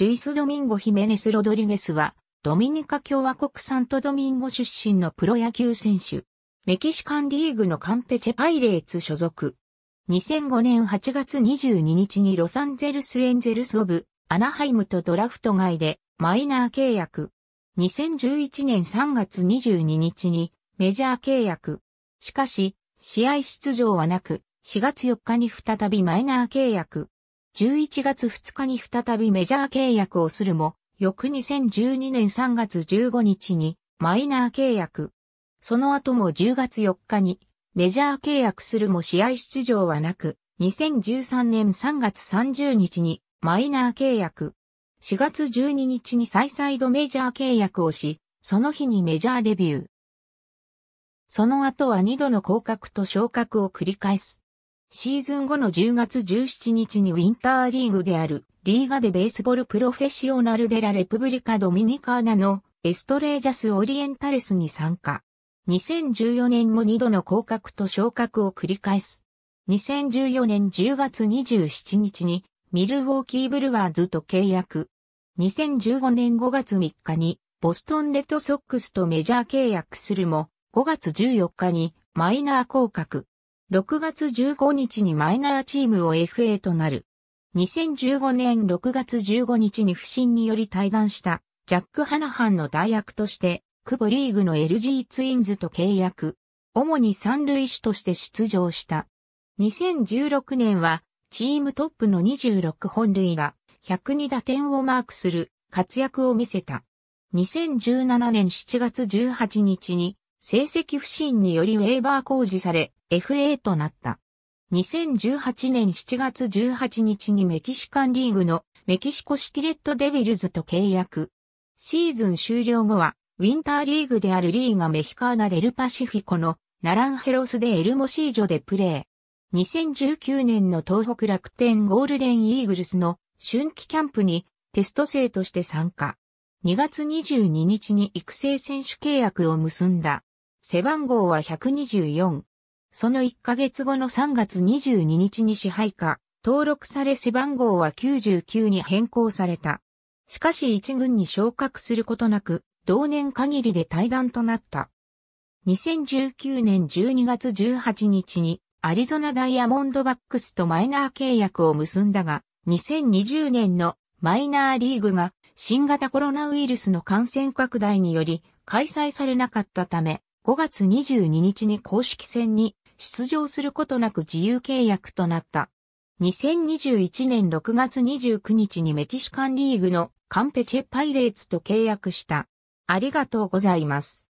ルイス・ドミンゴ・ヒメネス・ロドリゲスは、ドミニカ共和国サントドミンゴ出身のプロ野球選手。メキシカンリーグのカンペチェパイレーツ所属。2005年8月22日にロサンゼルス・エンゼルス・オブ、アナハイムとドラフト外でマイナー契約。2011年3月22日にメジャー契約。しかし、試合出場はなく、4月4日に再びマイナー契約。11月2日に再びメジャー契約をするも、翌2012年3月15日にマイナー契約。その後も10月4日にメジャー契約するも試合出場はなく、2013年3月30日にマイナー契約。4月12日に再サイドメジャー契約をし、その日にメジャーデビュー。その後は2度の降格と昇格を繰り返す。シーズン後の10月17日にウィンターリーグであるリーガでベースボールプロフェッショナルデラレプブリカドミニカーナのエストレージャスオリエンタレスに参加。2014年も2度の降格と昇格を繰り返す。2014年10月27日にミルウォーキーブルワーズと契約。2015年5月3日にボストンレッドソックスとメジャー契約するも5月14日にマイナー降格。6月15日にマイナーチームを FA となる。2015年6月15日に不審により退団したジャック・ハナハンの代役として、クボリーグの LG ツインズと契約。主に三塁手として出場した。2016年はチームトップの26本塁打、102打点をマークする活躍を見せた。2017年7月18日に成績不振によりウェーバー工事され、FA となった。2018年7月18日にメキシカンリーグのメキシコシティレットデビルズと契約。シーズン終了後は、ウィンターリーグであるリーガメヒカーナ・デルパシフィコのナランヘロスでエルモシージョでプレー。2019年の東北楽天ゴールデンイーグルスの春季キャンプにテスト生として参加。2月22日に育成選手契約を結んだ。背番号は124。その1ヶ月後の3月22日に支配下、登録され背番号は99に変更された。しかし一軍に昇格することなく、同年限りで退団となった。2019年12月18日にアリゾナダイヤモンドバックスとマイナー契約を結んだが、2020年のマイナーリーグが新型コロナウイルスの感染拡大により開催されなかったため、5月22日に公式戦に出場することなく自由契約となった。2021年6月29日にメキシカンリーグのカンペチェパイレーツと契約した。ありがとうございます。